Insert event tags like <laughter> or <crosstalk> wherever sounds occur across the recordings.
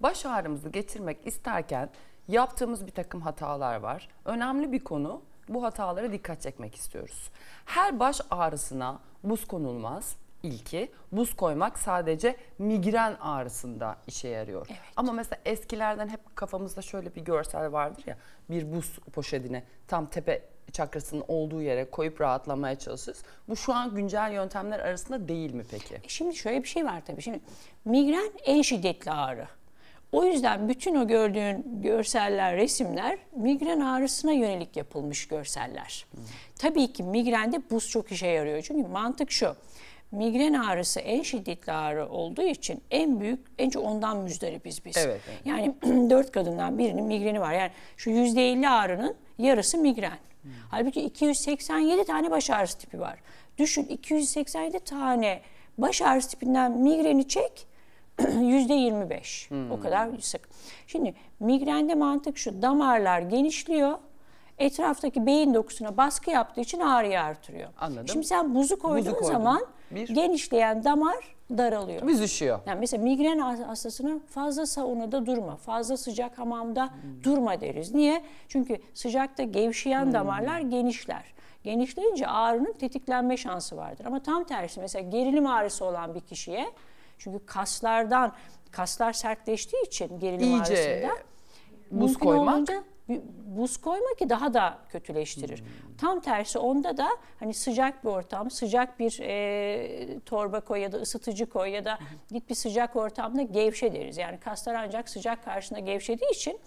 baş ağrımızı getirmek isterken yaptığımız bir takım hatalar var. Önemli bir konu bu hatalara dikkat çekmek istiyoruz. Her baş ağrısına buz konulmaz. Ilki, buz koymak sadece migren ağrısında işe yarıyor. Evet. Ama mesela eskilerden hep kafamızda şöyle bir görsel vardır ya bir buz poşetine tam tepe çakrasının olduğu yere koyup rahatlamaya çalışırız. Bu şu an güncel yöntemler arasında değil mi peki? E şimdi şöyle bir şey var tabii. Şimdi migren en şiddetli ağrı. O yüzden bütün o gördüğün görseller, resimler migren ağrısına yönelik yapılmış görseller. Hmm. Tabii ki migrende buz çok işe yarıyor. Çünkü mantık şu. Migren ağrısı en şiddetli ağrı olduğu için en büyük, en çok ondan müzdaripiz biz. Evet, evet. Yani <clears throat> dört kadından birinin migreni var. Yani şu yüzde elli ağrının yarısı migren. Hmm. Halbuki 287 tane baş ağrısı tipi var. Düşün 287 tane baş ağrısı tipinden migreni çek <clears throat> yüzde yirmi beş. O hmm. kadar sık. Şimdi migrende mantık şu damarlar genişliyor etraftaki beyin dokusuna baskı yaptığı için ağrıyı artırıyor. Anladım. Şimdi sen buzu koyduğun buzu zaman bir... genişleyen damar daralıyor. Büzüşüyor. Yani mesela migren hastasına fazla saunada durma, fazla sıcak hamamda hmm. durma deriz. Niye? Çünkü sıcakta gevşeyen hmm. damarlar genişler. Genişleyince ağrının tetiklenme şansı vardır. Ama tam tersi mesela gerilim ağrısı olan bir kişiye çünkü kaslardan kaslar sertleştiği için gerilim İyice ağrısında buz koymak buz koyma ki daha da kötüleştirir. Hmm. Tam tersi onda da hani sıcak bir ortam, sıcak bir e, torba koy ya da ısıtıcı koy ya da git bir sıcak ortamda gevşe deriz. Yani kaslar ancak sıcak karşısında gevşediği için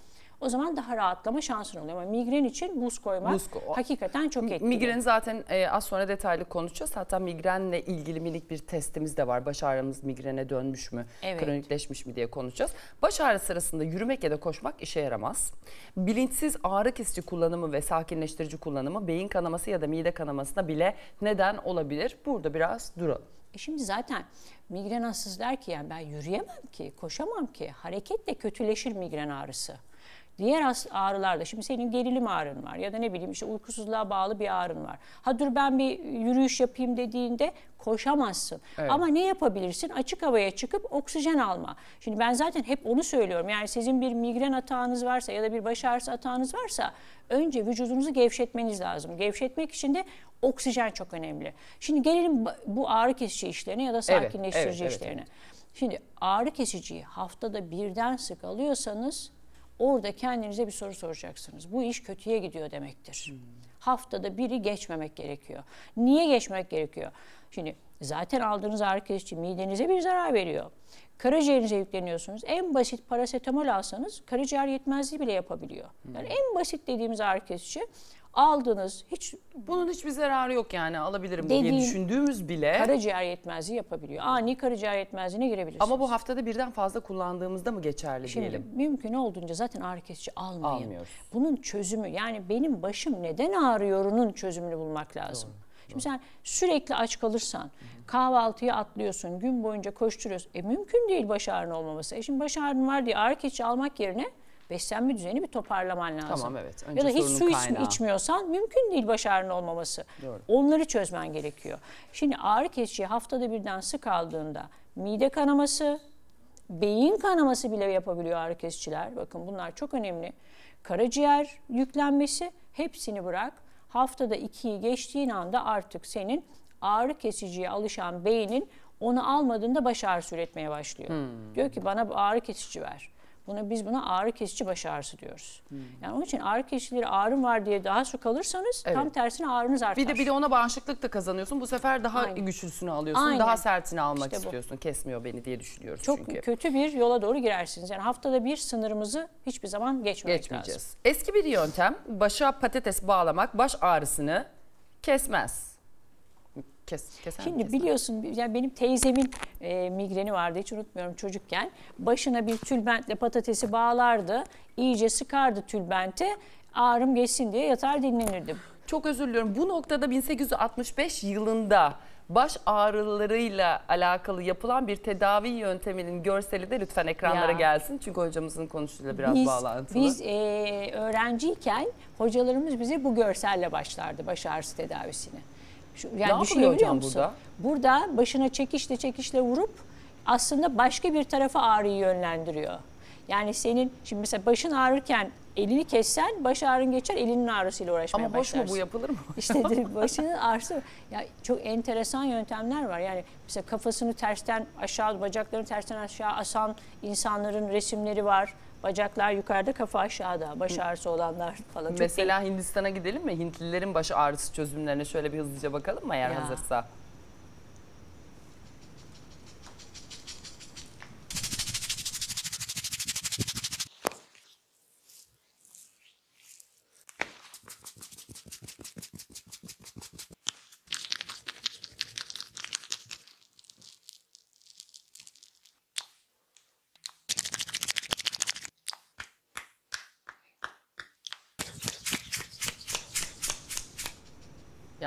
o zaman daha rahatlama şansın oluyor. Ama migren için buz koymak buz ko hakikaten çok etkili. Migren zaten e, az sonra detaylı konuşacağız. Zaten migrenle ilgili minik bir testimiz de var. Baş ağrımız migrene dönmüş mü, evet. kronikleşmiş mi diye konuşacağız. Baş ağrı sırasında yürümek ya da koşmak işe yaramaz. Bilinçsiz ağrı kesici kullanımı ve sakinleştirici kullanımı beyin kanaması ya da mide kanamasına bile neden olabilir. Burada biraz duralım. E şimdi zaten migren hastası der ki yani ben yürüyemem ki, koşamam ki. Hareketle kötüleşir migren ağrısı. Diğer ağrılarda şimdi senin gerilim ağrın var ya da ne bileyim işte uykusuzluğa bağlı bir ağrın var. Ha dur ben bir yürüyüş yapayım dediğinde koşamazsın. Evet. Ama ne yapabilirsin? Açık havaya çıkıp oksijen alma. Şimdi ben zaten hep onu söylüyorum. Yani sizin bir migren atağınız varsa ya da bir baş ağrısı atağınız varsa önce vücudunuzu gevşetmeniz lazım. Gevşetmek için de oksijen çok önemli. Şimdi gelelim bu ağrı kesici işlerine ya da sakinleştirici evet, evet, işlerine. Evet, evet. Şimdi ağrı kesiciyi haftada birden sık alıyorsanız Orada kendinize bir soru soracaksınız. Bu iş kötüye gidiyor demektir. Hmm. Haftada biri geçmemek gerekiyor. Niye geçmek gerekiyor? Şimdi zaten aldığınız ağrı kesici midenize bir zarar veriyor. Karaciğerinize yükleniyorsunuz. En basit parasetamol alsanız karaciğer yetmezliği bile yapabiliyor. Yani en basit dediğimiz ağrı kesici aldınız. Hiç bunun hiçbir zararı yok yani alabilirim dediğin, diye düşündüğümüz bile. Karaciğer yetmezliği yapabiliyor. Ani karaciğer yetmezliğine girebilirsiniz. Ama bu haftada birden fazla kullandığımızda mı geçerli Şimdi, diyelim? mümkün olduğunca zaten ağrı kesici almayın. Almıyoruz. Bunun çözümü yani benim başım neden ağrıyorunun çözümünü bulmak lazım. Doğru. Şimdi sen sürekli aç kalırsan, kahvaltıyı atlıyorsun, gün boyunca koşturuyorsun. E mümkün değil baş ağrın olmaması. E şimdi baş ağrın var diye ağrı keçi almak yerine beslenme düzeni bir toparlaman lazım. Tamam evet. Önce ya da hiç su kaynağı. içmiyorsan mümkün değil baş ağrının olmaması. Doğru. Onları çözmen gerekiyor. Şimdi ağrı kesici haftada birden sık aldığında mide kanaması, beyin kanaması bile yapabiliyor ağrı kesiciler. Bakın bunlar çok önemli. Karaciğer yüklenmesi hepsini bırak. Haftada ikiyi geçtiğin anda artık senin ağrı kesiciye alışan beynin onu almadığında baş ağrısı üretmeye başlıyor. Hmm. Diyor ki bana ağrı kesici ver. Buna biz buna ağrı kesici baş ağrısı diyoruz. Hmm. Yani onun için ağrı kesicileri ağrım var diye daha çok alırsanız evet. tam tersine ağrınız artar. Bir de bir de ona bağışıklık da kazanıyorsun. Bu sefer daha Aynen. güçlüsünü alıyorsun. Aynen. Daha sertini almak işte istiyorsun. Bu. Kesmiyor beni diye düşünüyoruz çok çünkü. Çok kötü bir yola doğru girersiniz. Yani haftada bir sınırımızı hiçbir zaman geçmemek Geçmeyeceğiz. lazım. Eski bir yöntem başa patates bağlamak baş ağrısını kesmez. Kes, kesen Şimdi kesen. biliyorsun yani benim teyzemin e, migreni vardı hiç unutmuyorum çocukken. Başına bir tülbentle patatesi bağlardı. iyice sıkardı tülbenti. Ağrım geçsin diye yatar dinlenirdim. Çok özür diliyorum. Bu noktada 1865 yılında baş ağrılarıyla alakalı yapılan bir tedavi yönteminin görseli de lütfen ekranlara ya. gelsin. Çünkü hocamızın konuştuğuyla biraz biz, bağlantılı. Biz e, öğrenciyken hocalarımız bize bu görselle başlardı baş ağrısı tedavisini. Şu, yani ne düşünebiliyor musun? Burada? burada başına çekişle çekişle vurup aslında başka bir tarafa ağrıyı yönlendiriyor. Yani senin şimdi mesela başın ağrırken elini kessen baş ağrın geçer elinin ağrısıyla uğraşmaya Ama başlarsın. Ama boş mu bu yapılır mı? İşte <laughs> başının ağrısı. Ya çok enteresan yöntemler var. Yani mesela kafasını tersten aşağı, bacaklarını tersten aşağı asan insanların resimleri var. Bacaklar yukarıda, kafa aşağıda. Baş ağrısı olanlar falan. Mesela Hindistan'a gidelim mi? Hintlilerin baş ağrısı çözümlerine şöyle bir hızlıca bakalım mı eğer ya. hazırsa?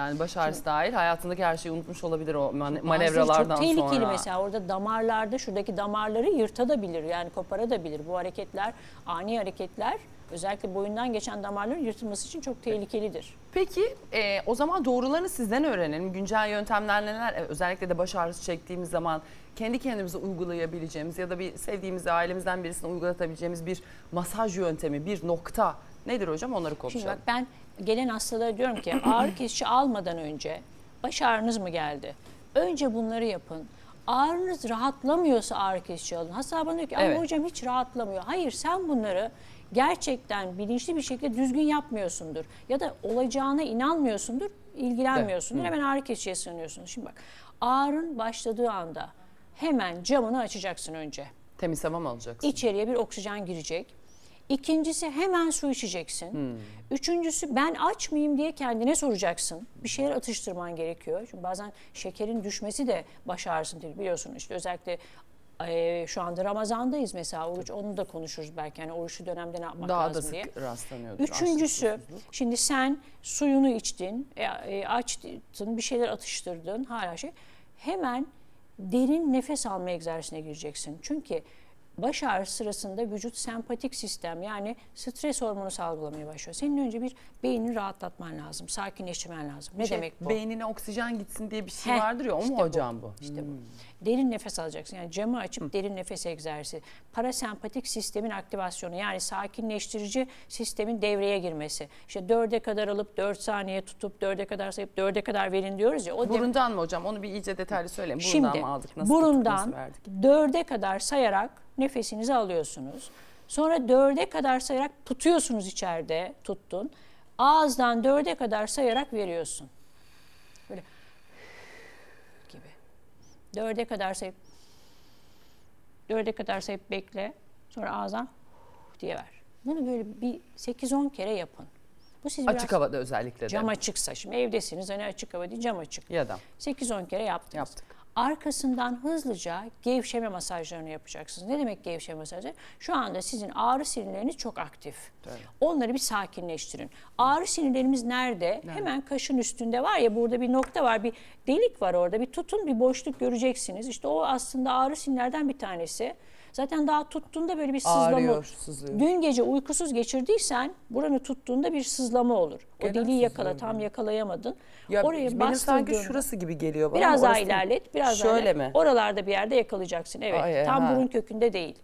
Yani baş ağrısı dahil hayatındaki her şeyi unutmuş olabilir o man manevralardan sonra. Çok tehlikeli sonra. mesela orada damarlarda şuradaki damarları yırtabilir, yani koparabilir. Bu hareketler ani hareketler özellikle boyundan geçen damarların yırtılması için çok tehlikelidir. Peki e, o zaman doğrularını sizden öğrenelim. Güncel yöntemler neler? E, özellikle de baş ağrısı çektiğimiz zaman kendi kendimize uygulayabileceğimiz ya da bir sevdiğimiz ailemizden birisine uygulatabileceğimiz bir masaj yöntemi, bir nokta Nedir hocam onları konuşalım. Şimdi bak ben gelen hastalara diyorum ki <clears throat> ağrı kesici almadan önce baş ağrınız mı geldi? Önce bunları yapın. Ağrınız rahatlamıyorsa ağrı kesici alın. Hasta bana diyor ki ama evet. hocam hiç rahatlamıyor. Hayır sen bunları gerçekten bilinçli bir şekilde düzgün yapmıyorsundur. Ya da olacağına inanmıyorsundur, ilgilenmiyorsundur. Evet. Hemen ağrı kesiciye sığınıyorsunuz. Şimdi bak ağrın başladığı anda hemen camını açacaksın önce. Temiz hava mı alacaksın? İçeriye bir oksijen girecek İkincisi hemen su içeceksin. Hmm. Üçüncüsü ben aç mıyım diye kendine soracaksın. Bir şeyler atıştırman gerekiyor. Çünkü bazen şekerin düşmesi de baş ağrısı değil biliyorsun. İşte özellikle şu anda Ramazan'dayız mesela oruç onu da konuşuruz belki. Yani oruçlu dönemde ne yapmak Daha lazım diye. da sık Üçüncüsü şimdi sen suyunu içtin, e, e, açtın, bir şeyler atıştırdın hala şey. Hemen derin nefes alma egzersizine gireceksin. Çünkü baş ağrısı sırasında vücut sempatik sistem yani stres hormonu salgılamaya başlıyor. Senin önce bir beynini rahatlatman lazım, sakinleştirmen lazım. Ne şey, demek bu? Beynine oksijen gitsin diye bir şey Heh, vardır ya o işte mu hocam bu? bu? İşte hmm. bu. Derin nefes alacaksın. Yani camı açıp hmm. derin nefes egzersizi. Parasempatik sistemin aktivasyonu yani sakinleştirici sistemin devreye girmesi. İşte dörde kadar alıp dört saniye tutup dörde kadar sayıp dörde kadar verin diyoruz ya. O burundan mı hocam? Onu bir iyice detaylı söyleyeyim. Burundan Şimdi, mı aldık? Nasıl burundan dörde kadar sayarak nefesinizi alıyorsunuz. Sonra dörde kadar sayarak tutuyorsunuz içeride tuttun. Ağızdan dörde kadar sayarak veriyorsun. Böyle gibi. Dörde kadar sayıp dörde kadar sayıp bekle. Sonra ağızdan diye ver. Bunu böyle bir 8-10 kere yapın. Bu siz açık biraz havada özellikle de. Cam açıksa şimdi evdesiniz hani açık hava değil cam açık. Ya da. 8-10 kere yaptınız. Yaptık arkasından hızlıca gevşeme masajlarını yapacaksınız. Ne demek gevşeme masajı? Şu anda sizin ağrı sinirleriniz çok aktif. Evet. Onları bir sakinleştirin. Ağrı sinirlerimiz nerede? nerede? Hemen kaşın üstünde var ya burada bir nokta var, bir delik var orada. Bir tutun, bir boşluk göreceksiniz. İşte o aslında ağrı sinirlerden bir tanesi. Zaten daha tuttuğunda böyle bir sızlama. Ağrıyor, sızlıyor. Dün gece uykusuz geçirdiysen buranı tuttuğunda bir sızlama olur. O Genel deliği yakala tam yakalayamadın. Ya Oraya benim sanki şurası gibi geliyor bana. Biraz daha ilerlet. Biraz Şöyle daha ilerlet. mi? Oralarda bir yerde yakalayacaksın. Evet. Ay, tam ha. burun kökünde değil.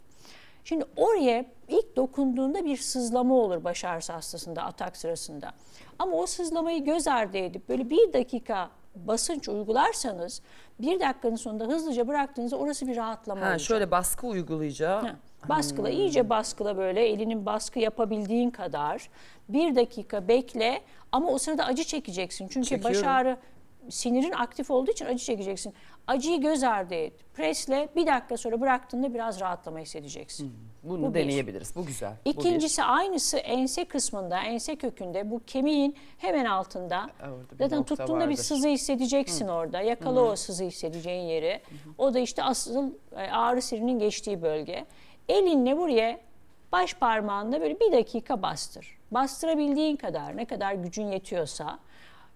Şimdi oraya ilk dokunduğunda bir sızlama olur baş ağrısı hastasında atak sırasında. Ama o sızlamayı göz ardı edip böyle bir dakika basınç uygularsanız bir dakikanın sonunda hızlıca bıraktığınızda orası bir rahatlama ha, olacak. Şöyle baskı uygulayacağım. Ha, baskıla, hmm. iyice baskıla böyle elinin baskı yapabildiğin kadar. Bir dakika bekle ama o sırada acı çekeceksin. Çünkü Çekiyorum. baş ağrı sinirin aktif olduğu için acı çekeceksin. Acıyı göz ardı et. Presle bir dakika sonra bıraktığında biraz rahatlama hissedeceksin. Hmm, bunu bu deneyebiliriz. Bir. Bu güzel. İkincisi bu aynısı ense kısmında, ense kökünde bu kemiğin hemen altında. Zaten tuttuğunda vardır. bir sızı hissedeceksin Hı. orada. Yakala Hı. o sızı hissedeceğin yeri. Hı. O da işte asıl e, ağrı sirinin geçtiği bölge. Elinle buraya baş parmağında böyle bir dakika bastır. Bastırabildiğin kadar ne kadar gücün yetiyorsa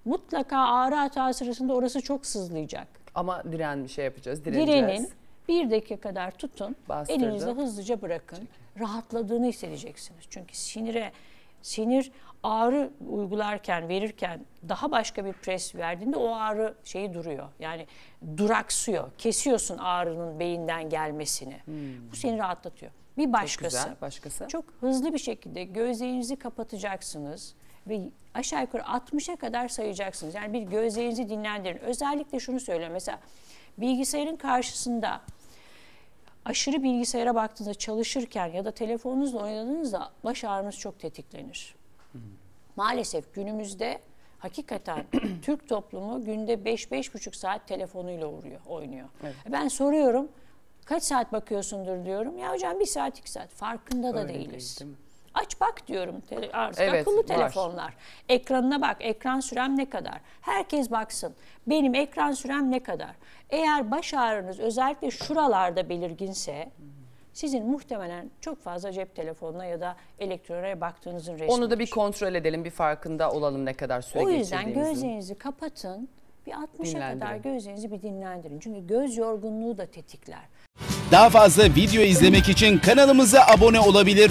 mutlaka ağrı atağı sırasında orası çok sızlayacak. Ama diren bir şey yapacağız. Direneceğiz. Direnin bir dakika kadar tutun. Bastırdı. Elinizle hızlıca bırakın. Çekin. Rahatladığını hissedeceksiniz. Çünkü sinire sinir ağrı uygularken verirken daha başka bir pres verdiğinde o ağrı şeyi duruyor. Yani duraksıyor. Kesiyorsun ağrının beyinden gelmesini. Hmm. Bu seni rahatlatıyor. Bir başkası. Çok güzel, başkası. Çok hızlı bir şekilde gözlerinizi kapatacaksınız ve aşağı yukarı 60'a kadar sayacaksınız. Yani bir gözlerinizi dinlendirin. Özellikle şunu söylüyorum. Mesela bilgisayarın karşısında aşırı bilgisayara baktığınızda çalışırken ya da telefonunuzla oynadığınızda baş ağrınız çok tetiklenir. Maalesef günümüzde hakikaten <clears throat> Türk toplumu günde 5-5,5 saat telefonuyla uğruyor, oynuyor. Evet. Ben soruyorum kaç saat bakıyorsundur diyorum. Ya hocam bir saat iki saat farkında da Öyle değiliz. Değil, değil mi? Aç bak diyorum artık evet, akıllı var. telefonlar. Ekranına bak, ekran sürem ne kadar? Herkes baksın. Benim ekran sürem ne kadar? Eğer baş ağrınız özellikle şuralarda belirginse sizin muhtemelen çok fazla cep telefonuna ya da elektroniğe baktığınızın resmi. Onu da bir kontrol edelim, bir farkında olalım ne kadar süre O yüzden gözlerinizi kapatın. Bir 60'a kadar gözlerinizi bir dinlendirin. Çünkü göz yorgunluğu da tetikler. Daha fazla video izlemek için kanalımıza abone olabilir.